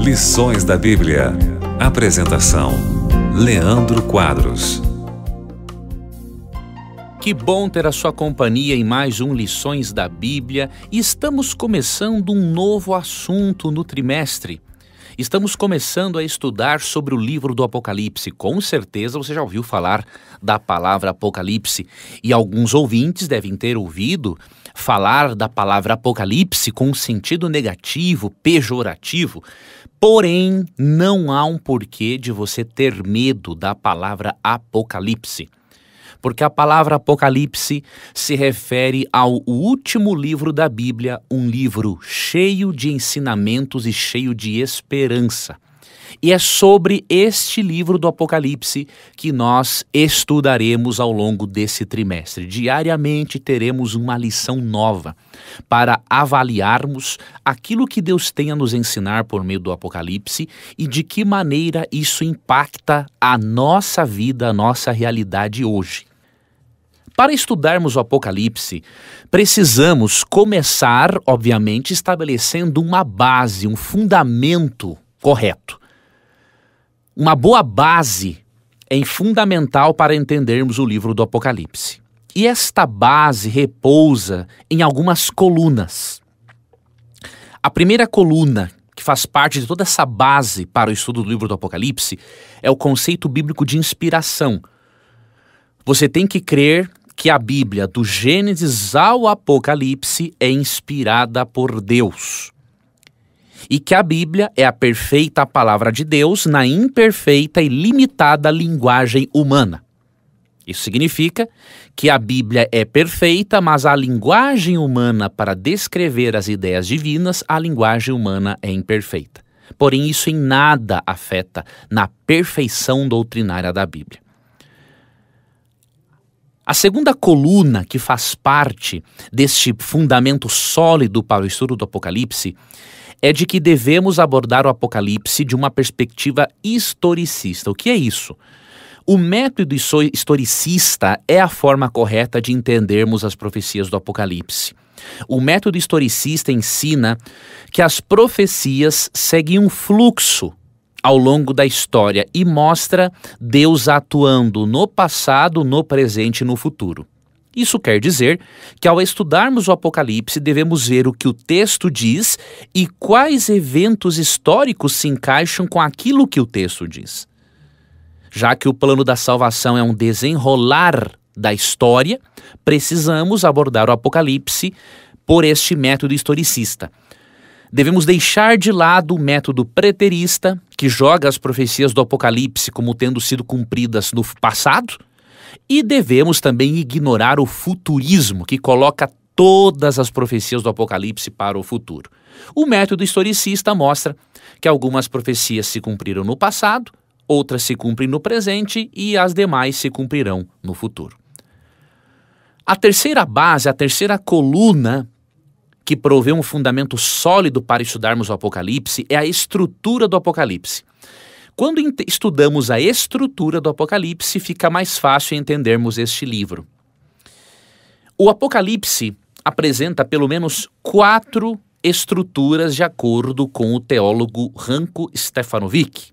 Lições da Bíblia. Apresentação: Leandro Quadros. Que bom ter a sua companhia em mais um Lições da Bíblia e estamos começando um novo assunto no trimestre. Estamos começando a estudar sobre o livro do Apocalipse. Com certeza você já ouviu falar da palavra Apocalipse e alguns ouvintes devem ter ouvido falar da palavra apocalipse com um sentido negativo, pejorativo, porém não há um porquê de você ter medo da palavra apocalipse. Porque a palavra Apocalipse se refere ao último livro da Bíblia, um livro cheio de ensinamentos e cheio de esperança. E é sobre este livro do Apocalipse que nós estudaremos ao longo desse trimestre. Diariamente teremos uma lição nova para avaliarmos aquilo que Deus tem a nos ensinar por meio do Apocalipse e de que maneira isso impacta a nossa vida, a nossa realidade hoje. Para estudarmos o Apocalipse, precisamos começar, obviamente, estabelecendo uma base, um fundamento correto. Uma boa base é fundamental para entendermos o livro do Apocalipse. E esta base repousa em algumas colunas. A primeira coluna que faz parte de toda essa base para o estudo do livro do Apocalipse é o conceito bíblico de inspiração. Você tem que crer que a Bíblia, do Gênesis ao Apocalipse, é inspirada por Deus e que a Bíblia é a perfeita palavra de Deus na imperfeita e limitada linguagem humana. Isso significa que a Bíblia é perfeita, mas a linguagem humana para descrever as ideias divinas, a linguagem humana é imperfeita. Porém, isso em nada afeta na perfeição doutrinária da Bíblia. A segunda coluna que faz parte deste fundamento sólido para o estudo do Apocalipse é de que devemos abordar o Apocalipse de uma perspectiva historicista. O que é isso? O método historicista é a forma correta de entendermos as profecias do Apocalipse. O método historicista ensina que as profecias seguem um fluxo ao longo da história e mostra Deus atuando no passado, no presente e no futuro. Isso quer dizer que, ao estudarmos o Apocalipse, devemos ver o que o texto diz e quais eventos históricos se encaixam com aquilo que o texto diz. Já que o plano da salvação é um desenrolar da história, precisamos abordar o Apocalipse por este método historicista. Devemos deixar de lado o método preterista, que joga as profecias do Apocalipse como tendo sido cumpridas no passado e devemos também ignorar o futurismo, que coloca todas as profecias do Apocalipse para o futuro. O método historicista mostra que algumas profecias se cumpriram no passado, outras se cumprem no presente e as demais se cumprirão no futuro. A terceira base, a terceira coluna que provê um fundamento sólido para estudarmos o Apocalipse é a estrutura do Apocalipse. Quando estudamos a estrutura do Apocalipse, fica mais fácil entendermos este livro. O Apocalipse apresenta pelo menos quatro estruturas de acordo com o teólogo Ranko Stefanovic.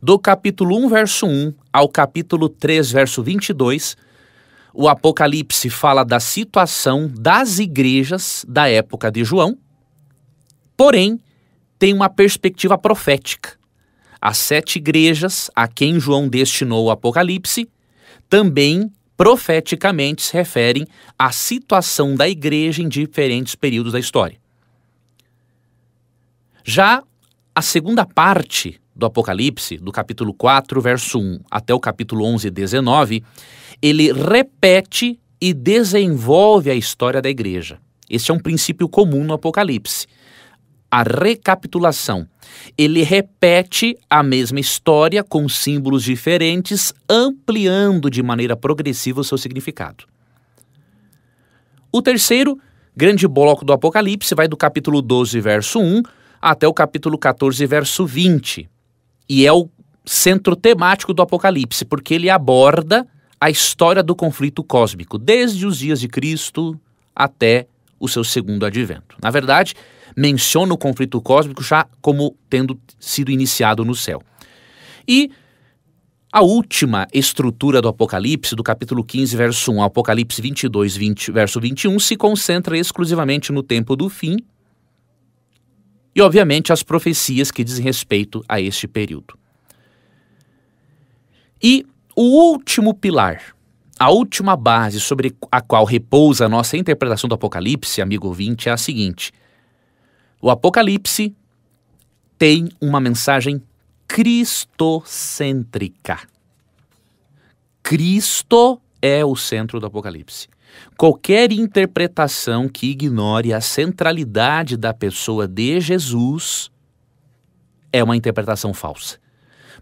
Do capítulo 1, verso 1 ao capítulo 3, verso 22, o Apocalipse fala da situação das igrejas da época de João, porém tem uma perspectiva profética as sete igrejas a quem João destinou o Apocalipse, também profeticamente se referem à situação da igreja em diferentes períodos da história. Já a segunda parte do Apocalipse, do capítulo 4, verso 1 até o capítulo 11, 19, ele repete e desenvolve a história da igreja. Este é um princípio comum no Apocalipse a recapitulação. Ele repete a mesma história com símbolos diferentes, ampliando de maneira progressiva o seu significado. O terceiro grande bloco do Apocalipse vai do capítulo 12, verso 1, até o capítulo 14, verso 20. E é o centro temático do Apocalipse, porque ele aborda a história do conflito cósmico, desde os dias de Cristo até o seu segundo advento. Na verdade, menciona o conflito cósmico já como tendo sido iniciado no céu. E a última estrutura do Apocalipse, do capítulo 15, verso 1 Apocalipse 22, 20, verso 21, se concentra exclusivamente no tempo do fim e, obviamente, as profecias que dizem respeito a este período. E o último pilar, a última base sobre a qual repousa a nossa interpretação do Apocalipse, amigo ouvinte, é a seguinte: o Apocalipse tem uma mensagem cristocêntrica. Cristo é o centro do Apocalipse. Qualquer interpretação que ignore a centralidade da pessoa de Jesus é uma interpretação falsa.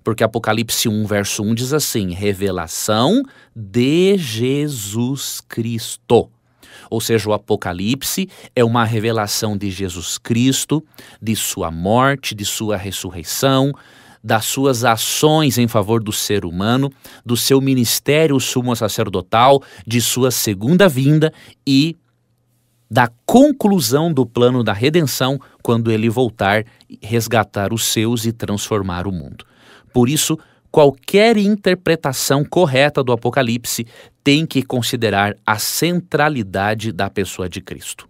Porque Apocalipse 1, verso 1 diz assim: revelação de Jesus Cristo. Ou seja, o Apocalipse é uma revelação de Jesus Cristo, de sua morte, de sua ressurreição, das suas ações em favor do ser humano, do seu ministério sumo sacerdotal, de sua segunda vinda e da conclusão do plano da redenção quando ele voltar, resgatar os seus e transformar o mundo. Por isso, qualquer interpretação correta do Apocalipse tem que considerar a centralidade da pessoa de Cristo.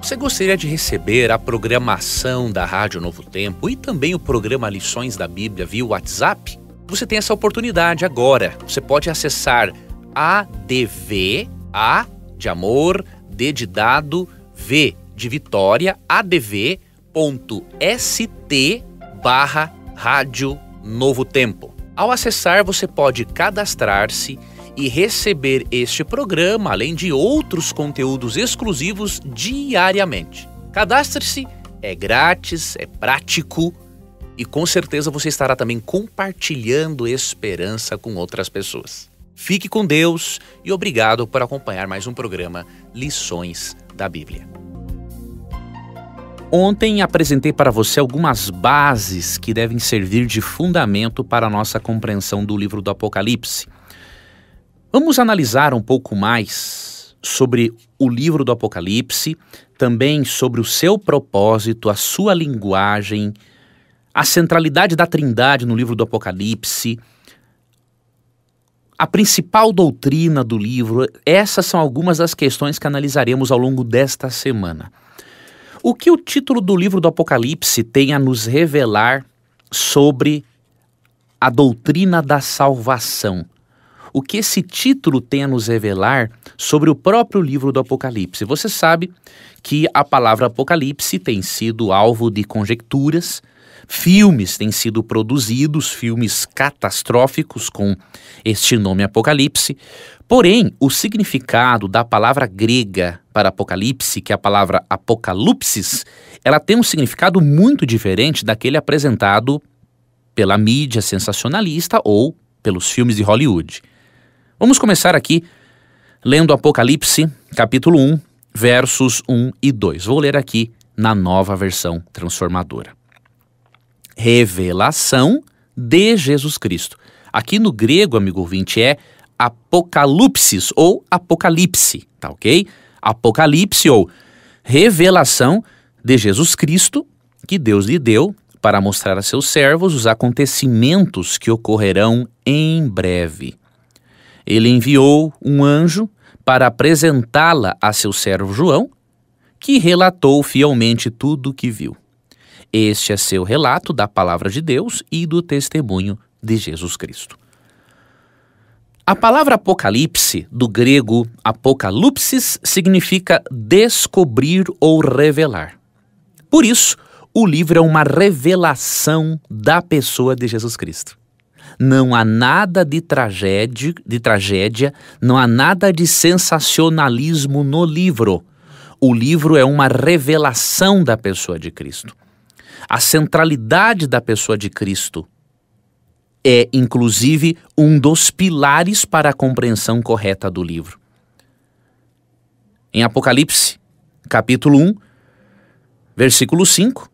Você gostaria de receber a programação da Rádio Novo Tempo e também o programa Lições da Bíblia via WhatsApp? Você tem essa oportunidade agora. Você pode acessar adv, a de amor, d de dado, v de vitória, adv.st barra Rádio Novo Tempo. Ao acessar, você pode cadastrar-se e receber este programa, além de outros conteúdos exclusivos diariamente. Cadastre-se, é grátis, é prático e com certeza você estará também compartilhando esperança com outras pessoas. Fique com Deus e obrigado por acompanhar mais um programa Lições da Bíblia. Ontem apresentei para você algumas bases que devem servir de fundamento para a nossa compreensão do livro do Apocalipse. Vamos analisar um pouco mais sobre o livro do Apocalipse, também sobre o seu propósito, a sua linguagem, a centralidade da Trindade no livro do Apocalipse, a principal doutrina do livro. Essas são algumas das questões que analisaremos ao longo desta semana. O que o título do livro do Apocalipse tem a nos revelar sobre a doutrina da salvação? O que esse título tem a nos revelar sobre o próprio livro do Apocalipse? Você sabe que a palavra Apocalipse tem sido alvo de conjecturas, Filmes têm sido produzidos, filmes catastróficos com este nome Apocalipse. Porém, o significado da palavra grega para Apocalipse, que é a palavra Apocalipsis, ela tem um significado muito diferente daquele apresentado pela mídia sensacionalista ou pelos filmes de Hollywood. Vamos começar aqui lendo Apocalipse, capítulo 1, versos 1 e 2. Vou ler aqui na nova versão transformadora revelação de Jesus Cristo. Aqui no grego, amigo ouvinte, é apocalipsis ou apocalipse, tá ok? Apocalipse ou revelação de Jesus Cristo que Deus lhe deu para mostrar a seus servos os acontecimentos que ocorrerão em breve. Ele enviou um anjo para apresentá-la a seu servo João, que relatou fielmente tudo o que viu. Este é seu relato da palavra de Deus e do testemunho de Jesus Cristo. A palavra Apocalipse, do grego Apocalipsis, significa descobrir ou revelar. Por isso, o livro é uma revelação da pessoa de Jesus Cristo. Não há nada de tragédia, de tragédia, não há nada de sensacionalismo no livro. O livro é uma revelação da pessoa de Cristo. A centralidade da pessoa de Cristo é, inclusive, um dos pilares para a compreensão correta do livro. Em Apocalipse, capítulo 1, versículo 5,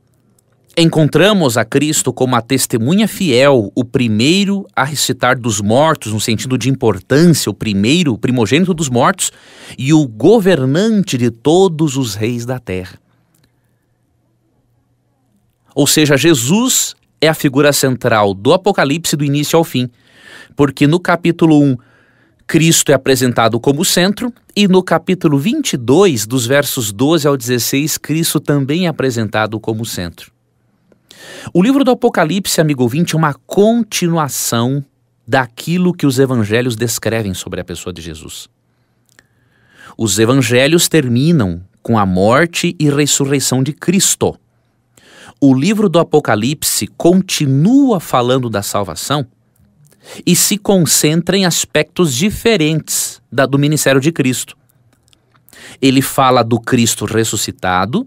encontramos a Cristo como a testemunha fiel, o primeiro a recitar dos mortos, no sentido de importância, o primeiro, o primogênito dos mortos, e o governante de todos os reis da terra. Ou seja, Jesus é a figura central do Apocalipse do início ao fim, porque no capítulo 1 Cristo é apresentado como centro e no capítulo 22, dos versos 12 ao 16, Cristo também é apresentado como centro. O livro do Apocalipse, amigo ouvinte, é uma continuação daquilo que os evangelhos descrevem sobre a pessoa de Jesus. Os evangelhos terminam com a morte e ressurreição de Cristo o livro do Apocalipse continua falando da salvação e se concentra em aspectos diferentes da, do ministério de Cristo. Ele fala do Cristo ressuscitado,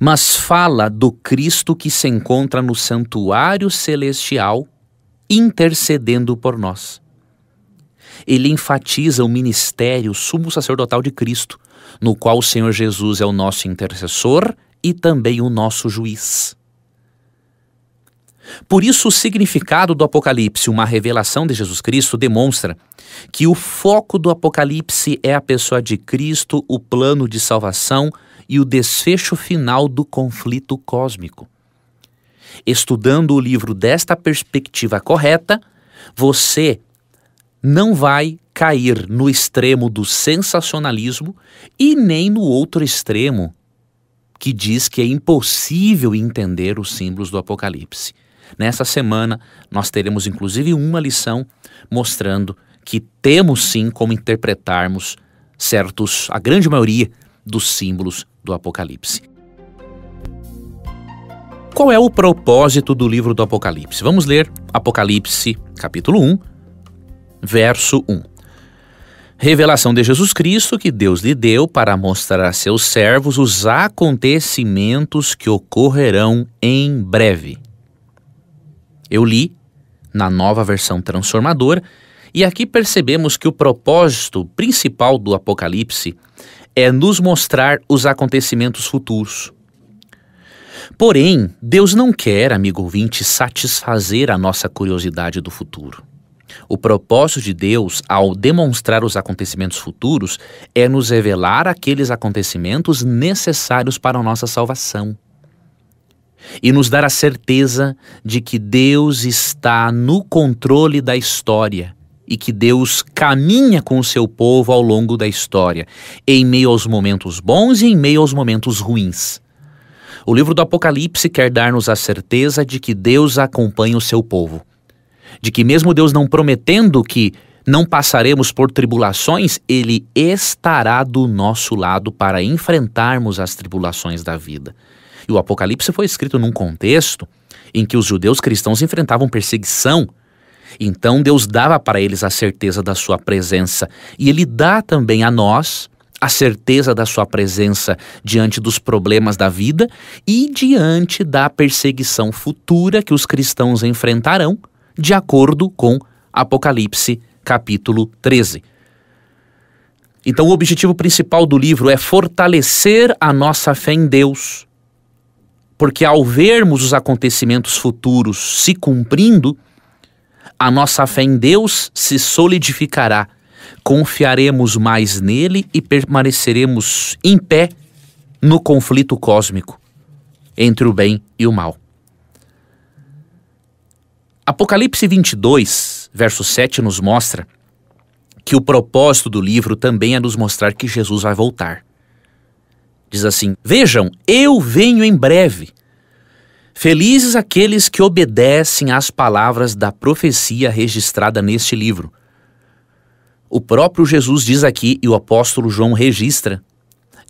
mas fala do Cristo que se encontra no santuário celestial intercedendo por nós. Ele enfatiza o ministério sumo sacerdotal de Cristo, no qual o Senhor Jesus é o nosso intercessor e também o nosso juiz. Por isso, o significado do Apocalipse, uma revelação de Jesus Cristo, demonstra que o foco do Apocalipse é a pessoa de Cristo, o plano de salvação e o desfecho final do conflito cósmico. Estudando o livro desta perspectiva correta, você não vai cair no extremo do sensacionalismo e nem no outro extremo que diz que é impossível entender os símbolos do Apocalipse. Nessa semana, nós teremos inclusive uma lição mostrando que temos sim como interpretarmos certos, a grande maioria dos símbolos do Apocalipse. Qual é o propósito do livro do Apocalipse? Vamos ler Apocalipse, capítulo 1, verso 1. Revelação de Jesus Cristo que Deus lhe deu para mostrar a seus servos os acontecimentos que ocorrerão em breve. Eu li na nova versão transformadora e aqui percebemos que o propósito principal do Apocalipse é nos mostrar os acontecimentos futuros. Porém, Deus não quer, amigo ouvinte, satisfazer a nossa curiosidade do futuro. O propósito de Deus, ao demonstrar os acontecimentos futuros, é nos revelar aqueles acontecimentos necessários para a nossa salvação e nos dar a certeza de que Deus está no controle da história e que Deus caminha com o seu povo ao longo da história, em meio aos momentos bons e em meio aos momentos ruins. O livro do Apocalipse quer dar-nos a certeza de que Deus acompanha o seu povo, de que, mesmo Deus não prometendo que não passaremos por tribulações, Ele estará do nosso lado para enfrentarmos as tribulações da vida. E o Apocalipse foi escrito num contexto em que os judeus cristãos enfrentavam perseguição. Então Deus dava para eles a certeza da sua presença e ele dá também a nós a certeza da sua presença diante dos problemas da vida e diante da perseguição futura que os cristãos enfrentarão, de acordo com Apocalipse capítulo 13. Então, o objetivo principal do livro é fortalecer a nossa fé em Deus porque ao vermos os acontecimentos futuros se cumprindo, a nossa fé em Deus se solidificará. Confiaremos mais nele e permaneceremos em pé no conflito cósmico entre o bem e o mal. Apocalipse 22, verso 7, nos mostra que o propósito do livro também é nos mostrar que Jesus vai voltar. Diz assim: Vejam, eu venho em breve. Felizes aqueles que obedecem às palavras da profecia registrada neste livro. O próprio Jesus diz aqui, e o apóstolo João registra,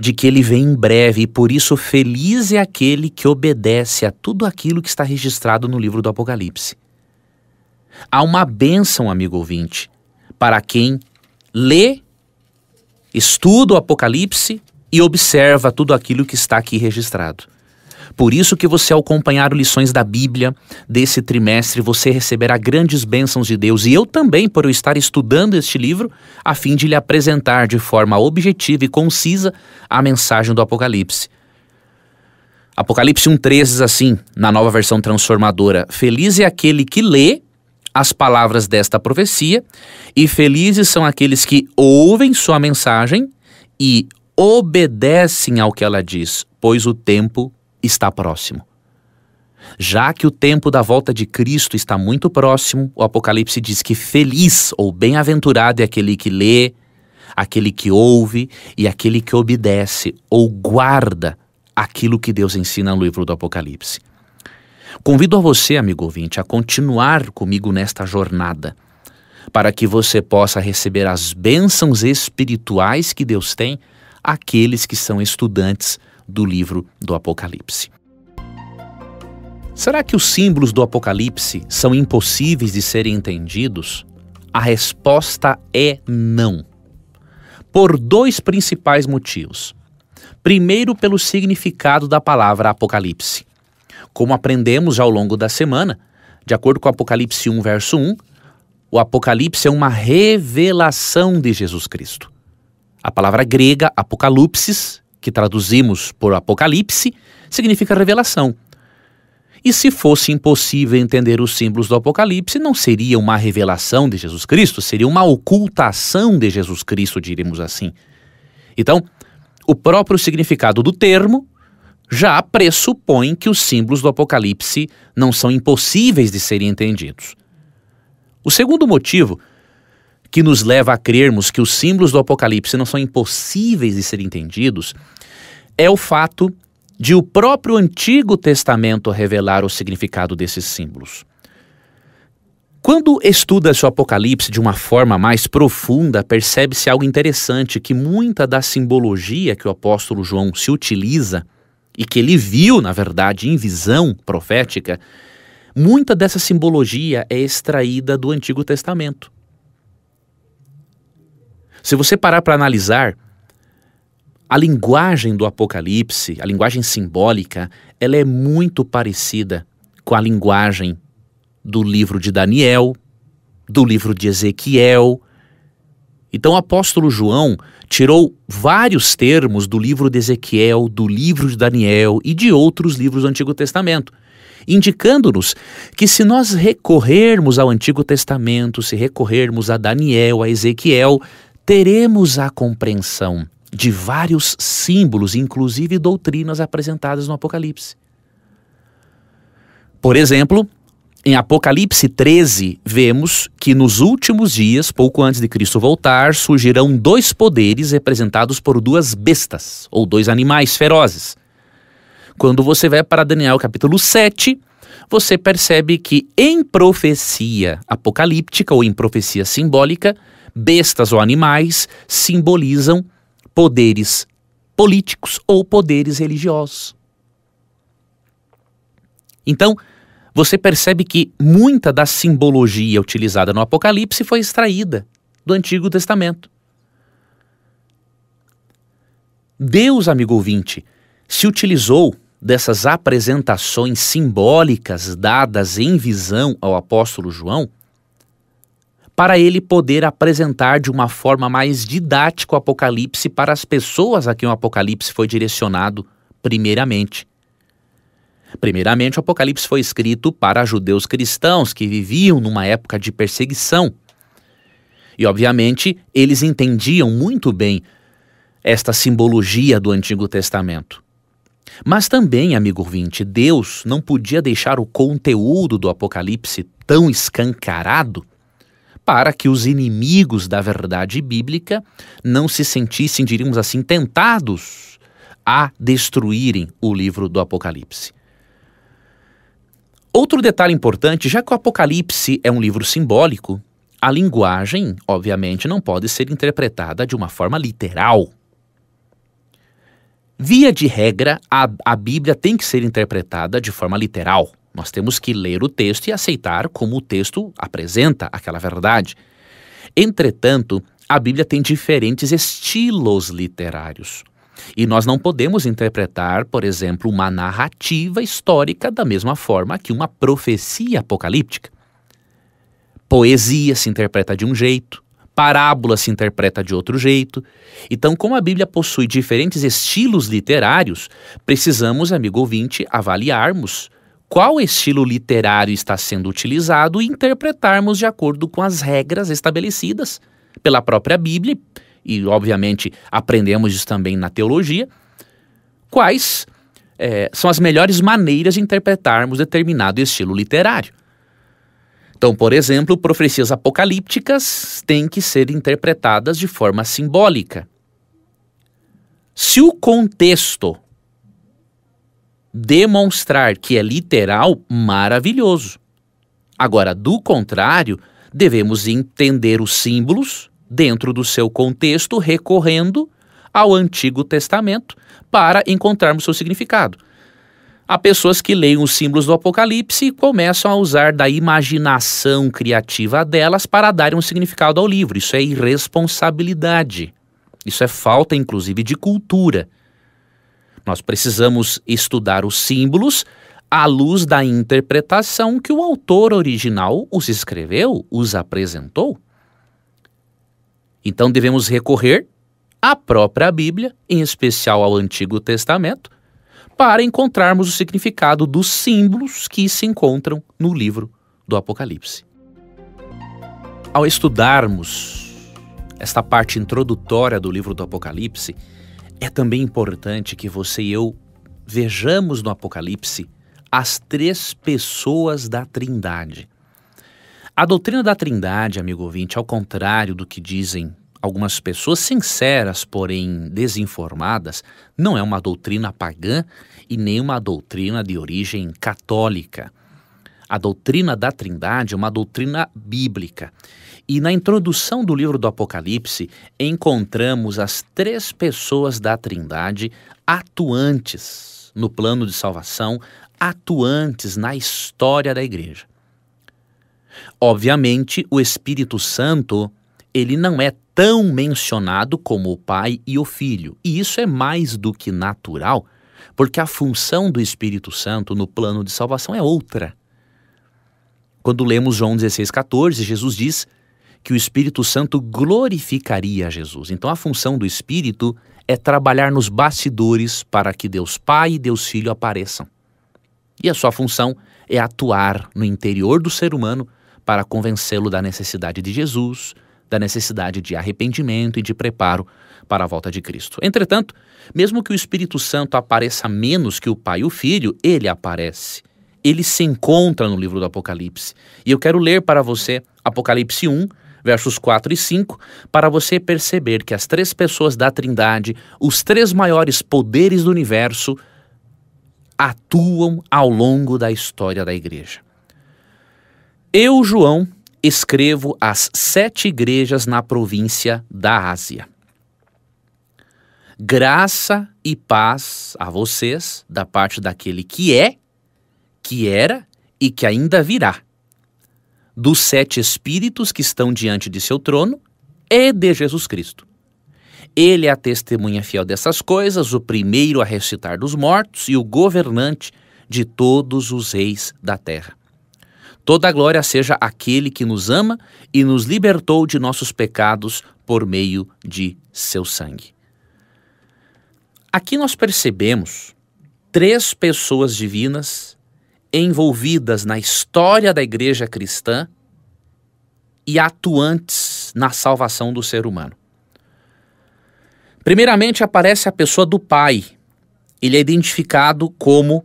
de que ele vem em breve, e por isso feliz é aquele que obedece a tudo aquilo que está registrado no livro do Apocalipse. Há uma bênção, amigo ouvinte, para quem lê, estuda o Apocalipse e observa tudo aquilo que está aqui registrado. Por isso que você, ao acompanhar lições da Bíblia desse trimestre, você receberá grandes bênçãos de Deus. E eu também, por eu estar estudando este livro, a fim de lhe apresentar de forma objetiva e concisa a mensagem do Apocalipse. Apocalipse 1,13 diz assim, na nova versão transformadora: Feliz é aquele que lê as palavras desta profecia, e felizes são aqueles que ouvem sua mensagem e obedecem ao que ela diz, pois o tempo está próximo. Já que o tempo da volta de Cristo está muito próximo, o Apocalipse diz que feliz ou bem-aventurado é aquele que lê, aquele que ouve e aquele que obedece ou guarda aquilo que Deus ensina no livro do Apocalipse. Convido a você, amigo ouvinte, a continuar comigo nesta jornada, para que você possa receber as bênçãos espirituais que Deus tem aqueles que são estudantes do livro do Apocalipse. Será que os símbolos do Apocalipse são impossíveis de serem entendidos? A resposta é não. Por dois principais motivos. Primeiro, pelo significado da palavra Apocalipse. Como aprendemos ao longo da semana, de acordo com Apocalipse 1, verso 1, o Apocalipse é uma revelação de Jesus Cristo. A palavra grega apocalipsis, que traduzimos por apocalipse, significa revelação. E se fosse impossível entender os símbolos do Apocalipse, não seria uma revelação de Jesus Cristo, seria uma ocultação de Jesus Cristo, diríamos assim. Então, o próprio significado do termo já pressupõe que os símbolos do Apocalipse não são impossíveis de serem entendidos. O segundo motivo que nos leva a crermos que os símbolos do Apocalipse não são impossíveis de serem entendidos é o fato de o próprio Antigo Testamento revelar o significado desses símbolos. Quando estuda-se o Apocalipse de uma forma mais profunda, percebe-se algo interessante: que muita da simbologia que o apóstolo João se utiliza e que ele viu, na verdade, em visão profética, muita dessa simbologia é extraída do Antigo Testamento. Se você parar para analisar, a linguagem do Apocalipse, a linguagem simbólica, ela é muito parecida com a linguagem do livro de Daniel, do livro de Ezequiel. Então o apóstolo João tirou vários termos do livro de Ezequiel, do livro de Daniel e de outros livros do Antigo Testamento, indicando-nos que se nós recorrermos ao Antigo Testamento, se recorrermos a Daniel, a Ezequiel, teremos a compreensão de vários símbolos, inclusive doutrinas apresentadas no Apocalipse. Por exemplo, em Apocalipse 13, vemos que nos últimos dias, pouco antes de Cristo voltar, surgirão dois poderes representados por duas bestas, ou dois animais ferozes. Quando você vai para Daniel capítulo 7, você percebe que em profecia apocalíptica ou em profecia simbólica, bestas ou animais simbolizam poderes políticos ou poderes religiosos. Então, você percebe que muita da simbologia utilizada no Apocalipse foi extraída do Antigo Testamento. Deus, amigo ouvinte, se utilizou dessas apresentações simbólicas dadas em visão ao apóstolo João para ele poder apresentar de uma forma mais didática o Apocalipse para as pessoas a quem o Apocalipse foi direcionado primeiramente. Primeiramente, o Apocalipse foi escrito para judeus cristãos que viviam numa época de perseguição. E, obviamente, eles entendiam muito bem esta simbologia do Antigo Testamento. Mas também, amigo ouvinte, Deus não podia deixar o conteúdo do Apocalipse tão escancarado para que os inimigos da verdade bíblica não se sentissem, diríamos assim, tentados a destruírem o livro do Apocalipse. Outro detalhe importante, já que o Apocalipse é um livro simbólico, a linguagem, obviamente, não pode ser interpretada de uma forma literal. Via de regra, a, a Bíblia tem que ser interpretada de forma literal. Nós temos que ler o texto e aceitar como o texto apresenta aquela verdade. Entretanto, a Bíblia tem diferentes estilos literários. E nós não podemos interpretar, por exemplo, uma narrativa histórica da mesma forma que uma profecia apocalíptica. Poesia se interpreta de um jeito, parábola se interpreta de outro jeito. Então, como a Bíblia possui diferentes estilos literários, precisamos, amigo ouvinte, avaliarmos qual estilo literário está sendo utilizado e interpretarmos de acordo com as regras estabelecidas pela própria Bíblia e, obviamente, aprendemos isso também na teologia. Quais é, são as melhores maneiras de interpretarmos determinado estilo literário? Então, por exemplo, profecias apocalípticas têm que ser interpretadas de forma simbólica. Se o contexto demonstrar que é literal, maravilhoso. Agora, do contrário, devemos entender os símbolos dentro do seu contexto, recorrendo ao Antigo Testamento para encontrarmos seu significado. Há pessoas que leem os símbolos do Apocalipse e começam a usar da imaginação criativa delas para dar um significado ao livro. Isso é irresponsabilidade. Isso é falta, inclusive, de cultura. Nós precisamos estudar os símbolos à luz da interpretação que o autor original os escreveu, os apresentou. Então devemos recorrer à própria Bíblia, em especial ao Antigo Testamento, para encontrarmos o significado dos símbolos que se encontram no livro do Apocalipse. Ao estudarmos esta parte introdutória do livro do Apocalipse, é também importante que você e eu vejamos no Apocalipse as três pessoas da Trindade. A doutrina da Trindade, amigo ouvinte, ao contrário do que dizem algumas pessoas sinceras, porém desinformadas, não é uma doutrina pagã e nem uma doutrina de origem católica. A doutrina da Trindade é uma doutrina bíblica e na introdução do livro do Apocalipse, encontramos as três pessoas da Trindade atuantes no plano de salvação, atuantes na história da igreja. Obviamente, o Espírito Santo, ele não é tão mencionado como o Pai e o Filho, e isso é mais do que natural, porque a função do Espírito Santo no plano de salvação é outra. Quando lemos João 16,14, Jesus diz: que o Espírito Santo glorificaria Jesus. Então a função do Espírito é trabalhar nos bastidores para que Deus Pai e Deus Filho apareçam. E a sua função é atuar no interior do ser humano para convencê-lo da necessidade de Jesus, da necessidade de arrependimento e de preparo para a volta de Cristo. Entretanto, mesmo que o Espírito Santo apareça menos que o Pai e o Filho, ele aparece. Ele se encontra no livro do Apocalipse. E eu quero ler para você Apocalipse 1, versos 4 e 5, para você perceber que as três pessoas da Trindade, os três maiores poderes do universo, atuam ao longo da história da igreja. Eu, João, escrevo às sete igrejas na província da Ásia. Graça e paz a vocês da parte daquele que é, que era e que ainda virá dos sete espíritos que estão diante de seu trono e de Jesus Cristo. Ele é a testemunha fiel dessas coisas, o primeiro a ressuscitar dos mortos e o governante de todos os reis da terra. Toda a glória seja aquele que nos ama e nos libertou de nossos pecados por meio de seu sangue. Aqui nós percebemos três pessoas divinas envolvidas na história da igreja cristã e atuantes na salvação do ser humano. Primeiramente aparece a pessoa do Pai. Ele é identificado como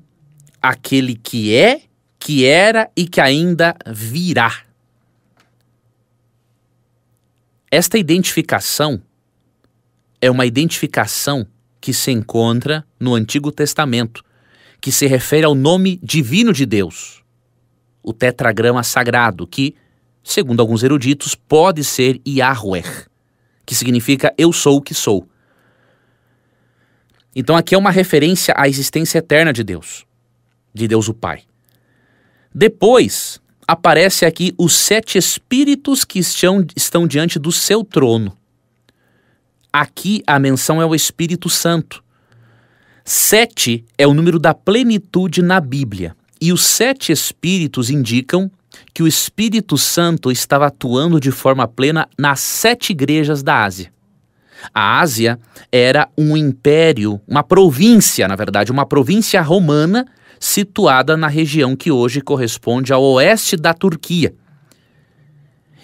aquele que é, que era e que ainda virá. Esta identificação é uma identificação que se encontra no Antigo Testamento que se refere ao nome divino de Deus, o tetragrama sagrado, que, segundo alguns eruditos, pode ser Yahweh, que significa eu sou o que sou. Então aqui é uma referência à existência eterna de Deus, de Deus o Pai. Depois aparece aqui os sete espíritos que estão, estão diante do seu trono. Aqui a menção é o Espírito Santo, Sete é o número da plenitude na Bíblia, e os sete Espíritos indicam que o Espírito Santo estava atuando de forma plena nas sete igrejas da Ásia. A Ásia era um império, uma província, na verdade, uma província romana situada na região que hoje corresponde ao oeste da Turquia.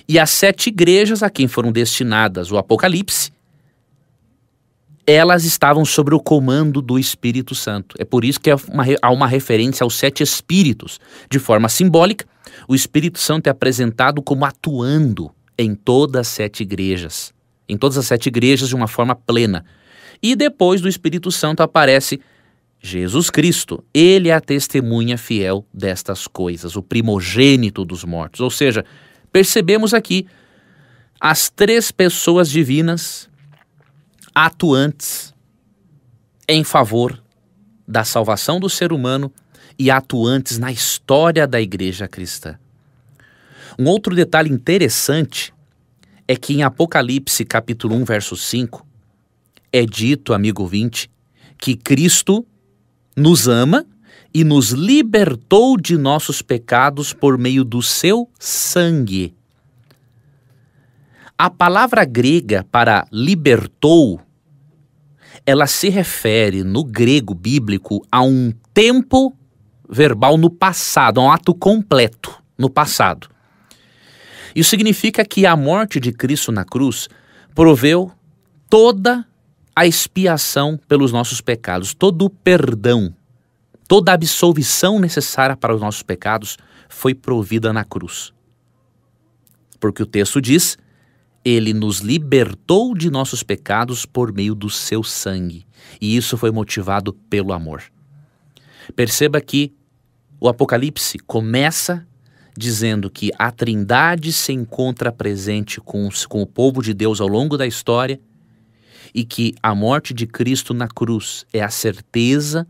E as sete igrejas a quem foram destinadas o Apocalipse elas estavam sobre o comando do Espírito Santo. É por isso que há é uma, há uma referência aos sete Espíritos. De forma simbólica, o Espírito Santo é apresentado como atuando em todas as sete igrejas. Em todas as sete igrejas de uma forma plena. E depois do Espírito Santo aparece Jesus Cristo, ele é a testemunha fiel destas coisas, o primogênito dos mortos. Ou seja, percebemos aqui as três pessoas divinas atuantes em favor da salvação do ser humano e atuantes na história da igreja cristã. Um outro detalhe interessante é que em Apocalipse capítulo 1, verso 5, é dito, amigo 20, que Cristo nos ama e nos libertou de nossos pecados por meio do seu sangue. A palavra grega para libertou, ela se refere no grego bíblico a um tempo verbal no passado, a um ato completo no passado. Isso significa que a morte de Cristo na cruz proveu toda a expiação pelos nossos pecados, todo o perdão, toda a absolvição necessária para os nossos pecados foi provida na cruz. Porque o texto diz ele nos libertou de nossos pecados por meio do seu sangue, e isso foi motivado pelo amor. Perceba que o Apocalipse começa dizendo que a Trindade se encontra presente com, com o povo de Deus ao longo da história e que a morte de Cristo na cruz é a certeza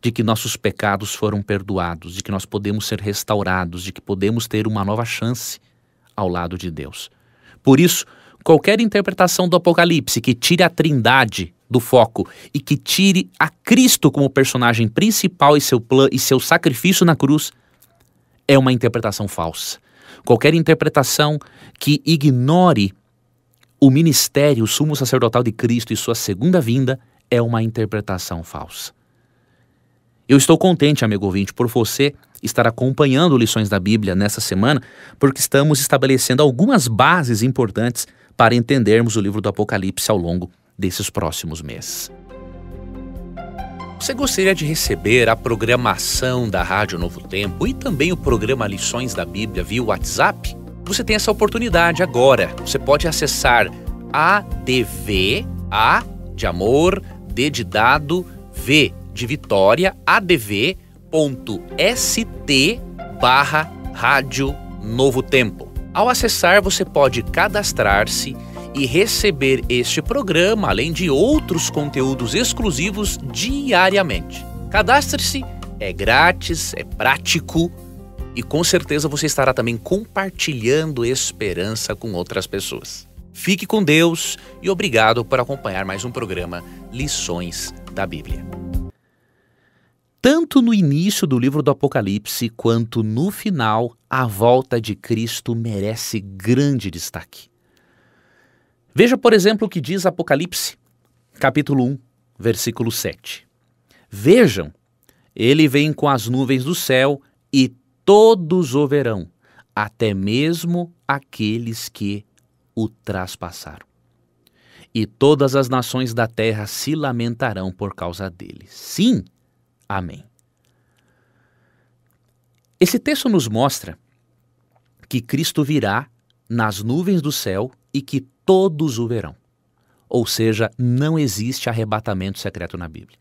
de que nossos pecados foram perdoados, de que nós podemos ser restaurados, de que podemos ter uma nova chance ao lado de Deus. Por isso, qualquer interpretação do Apocalipse que tire a Trindade do foco e que tire a Cristo como personagem principal e seu plano e seu sacrifício na cruz é uma interpretação falsa. Qualquer interpretação que ignore o ministério, o sumo sacerdotal de Cristo e sua segunda vinda é uma interpretação falsa. Eu estou contente, amigo ouvinte, por você estar acompanhando Lições da Bíblia nessa semana, porque estamos estabelecendo algumas bases importantes para entendermos o livro do Apocalipse ao longo desses próximos meses. Você gostaria de receber a programação da Rádio Novo Tempo e também o programa Lições da Bíblia via WhatsApp? Você tem essa oportunidade agora. Você pode acessar adv, a de amor, d de dado, v de Vitória, adv.st barra Rádio Novo Tempo. Ao acessar, você pode cadastrar-se e receber este programa, além de outros conteúdos exclusivos diariamente. Cadastre-se, é grátis, é prático e com certeza você estará também compartilhando esperança com outras pessoas. Fique com Deus e obrigado por acompanhar mais um programa Lições da Bíblia. Tanto no início do livro do Apocalipse quanto no final, a volta de Cristo merece grande destaque. Veja, por exemplo, o que diz Apocalipse, capítulo 1, versículo 7. Vejam, ele vem com as nuvens do céu e todos o verão, até mesmo aqueles que o traspassaram. E todas as nações da terra se lamentarão por causa dele. Sim, Amém. Esse texto nos mostra que Cristo virá nas nuvens do céu e que todos o verão. Ou seja, não existe arrebatamento secreto na Bíblia.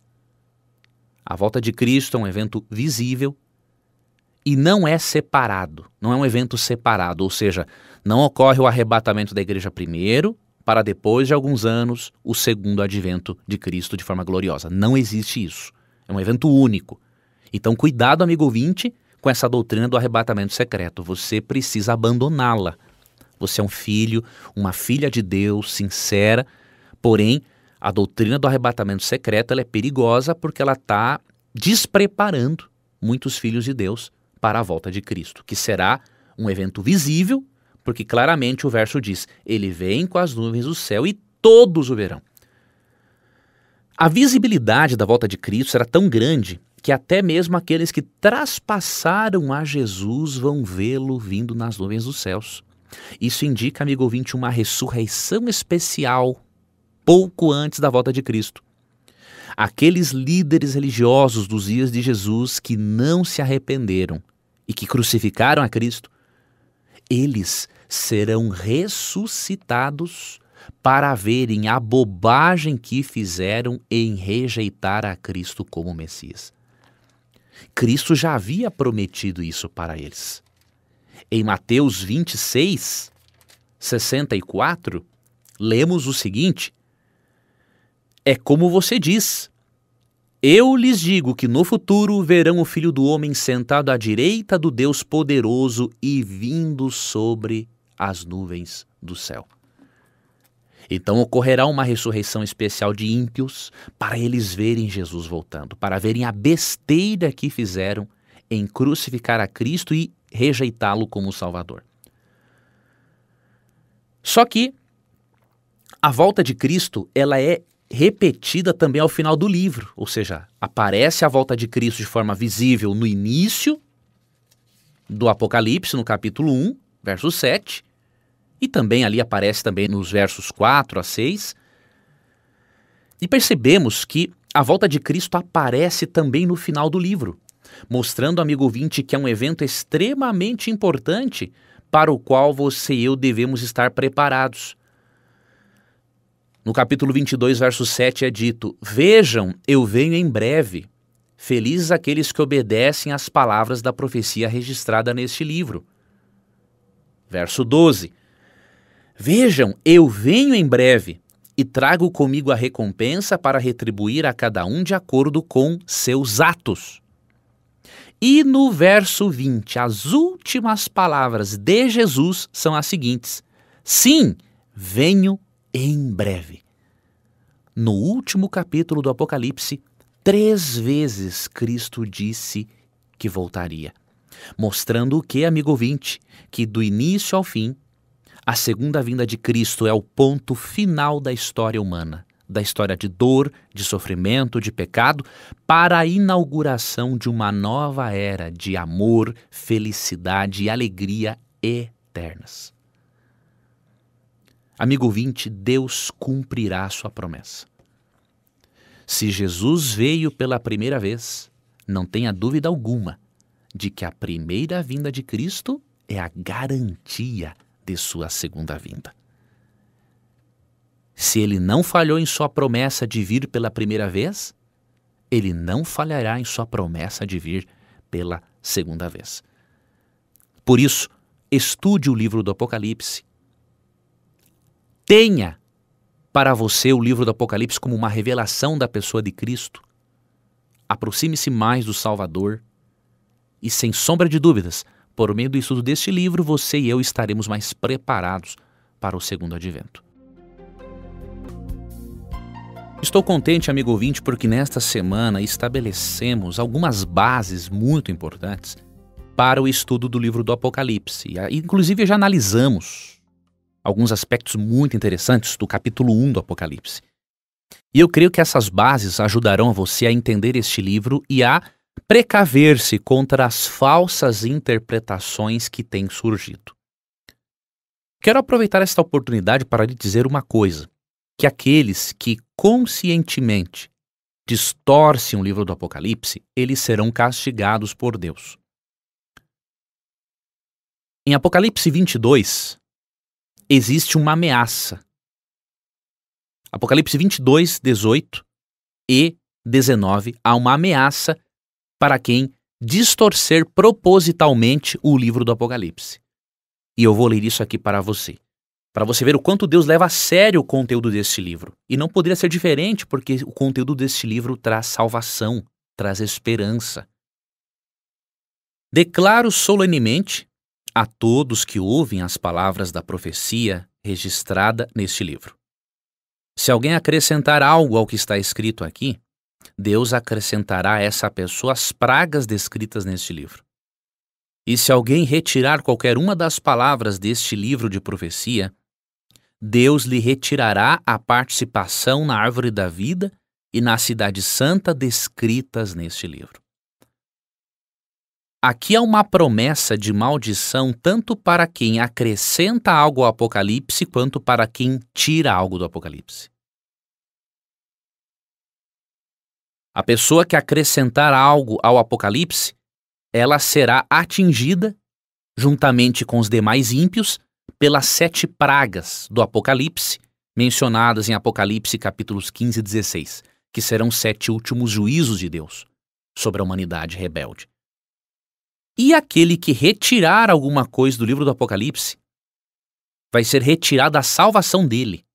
A volta de Cristo é um evento visível e não é separado, não é um evento separado, ou seja, não ocorre o arrebatamento da igreja primeiro, para depois de alguns anos o segundo advento de Cristo de forma gloriosa. Não existe isso. É um evento único. Então, cuidado, amigo ouvinte, com essa doutrina do arrebatamento secreto. Você precisa abandoná-la. Você é um filho, uma filha de Deus, sincera, porém, a doutrina do arrebatamento secreto é perigosa porque ela está despreparando muitos filhos de Deus para a volta de Cristo, que será um evento visível, porque claramente o verso diz: Ele vem com as nuvens do céu e todos o verão. A visibilidade da volta de Cristo será tão grande que até mesmo aqueles que traspassaram a Jesus vão vê-lo vindo nas nuvens dos céus. Isso indica, amigo ouvinte, uma ressurreição especial pouco antes da volta de Cristo. Aqueles líderes religiosos dos dias de Jesus que não se arrependeram e que crucificaram a Cristo, eles serão ressuscitados para verem a bobagem que fizeram em rejeitar a Cristo como Messias. Cristo já havia prometido isso para eles. Em Mateus 26, 64, lemos o seguinte: É como você diz. Eu lhes digo que no futuro verão o Filho do Homem sentado à direita do Deus poderoso e vindo sobre as nuvens do céu. Então ocorrerá uma ressurreição especial de ímpios para eles verem Jesus voltando, para verem a besteira que fizeram em crucificar a Cristo e rejeitá-lo como Salvador. Só que a volta de Cristo, ela é repetida também ao final do livro, ou seja, aparece a volta de Cristo de forma visível no início do Apocalipse, no capítulo 1, verso 7, e também ali aparece também nos versos 4 a 6. E percebemos que a volta de Cristo aparece também no final do livro, mostrando, amigo ouvinte, que é um evento extremamente importante para o qual você e eu devemos estar preparados. No capítulo 22, verso 7 é dito: Vejam, eu venho em breve. Felizes aqueles que obedecem às palavras da profecia registrada neste livro. Verso 12: Vejam, eu venho em breve e trago comigo a recompensa para retribuir a cada um de acordo com seus atos. E no verso 20, as últimas palavras de Jesus são as seguintes: Sim, venho em breve. No último capítulo do Apocalipse, três vezes Cristo disse que voltaria, mostrando o que, amigo ouvinte, que do início ao fim a segunda vinda de Cristo é o ponto final da história humana, da história de dor, de sofrimento, de pecado, para a inauguração de uma nova era de amor, felicidade e alegria eternas. Amigo vinte, Deus cumprirá a sua promessa. Se Jesus veio pela primeira vez, não tenha dúvida alguma de que a primeira vinda de Cristo é a garantia de sua segunda vinda. Se ele não falhou em sua promessa de vir pela primeira vez, ele não falhará em sua promessa de vir pela segunda vez. Por isso, estude o livro do Apocalipse. Tenha para você o livro do Apocalipse como uma revelação da pessoa de Cristo. Aproxime-se mais do Salvador e, sem sombra de dúvidas, por meio do estudo deste livro, você e eu estaremos mais preparados para o segundo advento. Estou contente, amigo ouvinte, porque nesta semana estabelecemos algumas bases muito importantes para o estudo do livro do Apocalipse. Ah, inclusive, já analisamos alguns aspectos muito interessantes do capítulo 1 do Apocalipse. E eu creio que essas bases ajudarão você a entender este livro e a precaver-se contra as falsas interpretações que têm surgido. Quero aproveitar esta oportunidade para lhe dizer uma coisa: que aqueles que conscientemente distorcem o livro do Apocalipse, eles serão castigados por Deus. Em Apocalipse 22, existe uma ameaça. Apocalipse 22, 18 e 19, há uma ameaça para quem distorcer propositalmente o livro do Apocalipse. E eu vou ler isso aqui para você, para você ver o quanto Deus leva a sério o conteúdo deste livro. E não poderia ser diferente, porque o conteúdo deste livro traz salvação, traz esperança. Declaro solenemente a todos que ouvem as palavras da profecia registrada neste livro. Se alguém acrescentar algo ao que está escrito aqui, Deus acrescentará a essa pessoa as pragas descritas neste livro. E se alguém retirar qualquer uma das palavras deste livro de profecia, Deus lhe retirará a participação na árvore da vida e na cidade santa descritas neste livro. Aqui há uma promessa de maldição tanto para quem acrescenta algo ao Apocalipse quanto para quem tira algo do Apocalipse. A pessoa que acrescentar algo ao Apocalipse, ela será atingida, juntamente com os demais ímpios, pelas sete pragas do Apocalipse, mencionadas em Apocalipse capítulos 15 e 16, que serão sete últimos juízos de Deus sobre a humanidade rebelde. E aquele que retirar alguma coisa do livro do Apocalipse vai ser retirado a salvação dele.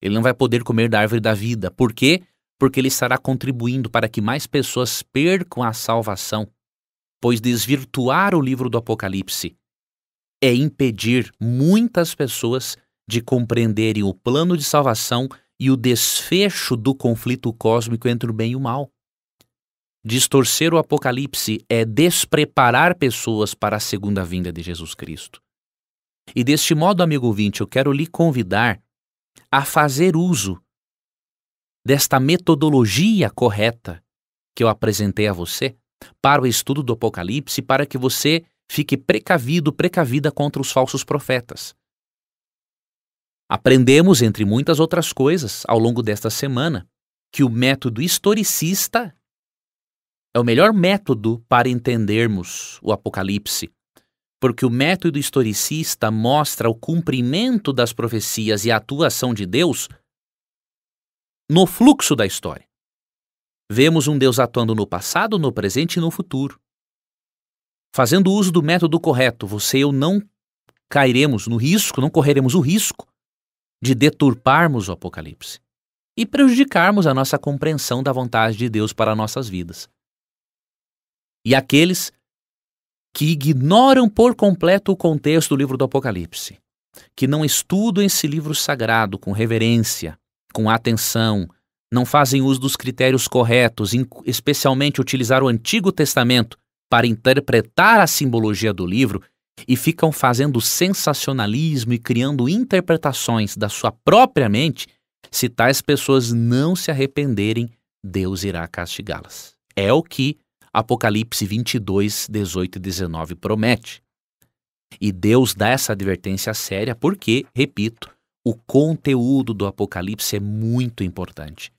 Ele não vai poder comer da árvore da vida, porque porque ele estará contribuindo para que mais pessoas percam a salvação, pois desvirtuar o livro do Apocalipse é impedir muitas pessoas de compreenderem o plano de salvação e o desfecho do conflito cósmico entre o bem e o mal. Distorcer o Apocalipse é despreparar pessoas para a segunda vinda de Jesus Cristo. E deste modo, amigo ouvinte, eu quero lhe convidar a fazer uso desta metodologia correta que eu apresentei a você para o estudo do Apocalipse, para que você fique precavido, precavida contra os falsos profetas. Aprendemos, entre muitas outras coisas, ao longo desta semana, que o método historicista é o melhor método para entendermos o Apocalipse, porque o método historicista mostra o cumprimento das profecias e a atuação de Deus no fluxo da história. Vemos um Deus atuando no passado, no presente e no futuro. Fazendo uso do método correto, você e eu não cairemos no risco, não correremos o risco de deturparmos o Apocalipse e prejudicarmos a nossa compreensão da vontade de Deus para nossas vidas. E aqueles que ignoram por completo o contexto do livro do Apocalipse, que não estudam esse livro sagrado com reverência, com atenção, não fazem uso dos critérios corretos, especialmente utilizar o Antigo Testamento para interpretar a simbologia do livro e ficam fazendo sensacionalismo e criando interpretações da sua própria mente, se tais pessoas não se arrependerem, Deus irá castigá-las. É o que Apocalipse 22, 18 e 19 promete. E Deus dá essa advertência séria porque, repito, o conteúdo do Apocalipse é muito importante.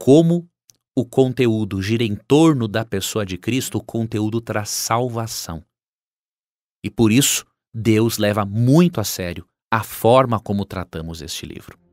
Como o conteúdo gira em torno da pessoa de Cristo, o conteúdo traz salvação. E por isso, Deus leva muito a sério a forma como tratamos este livro.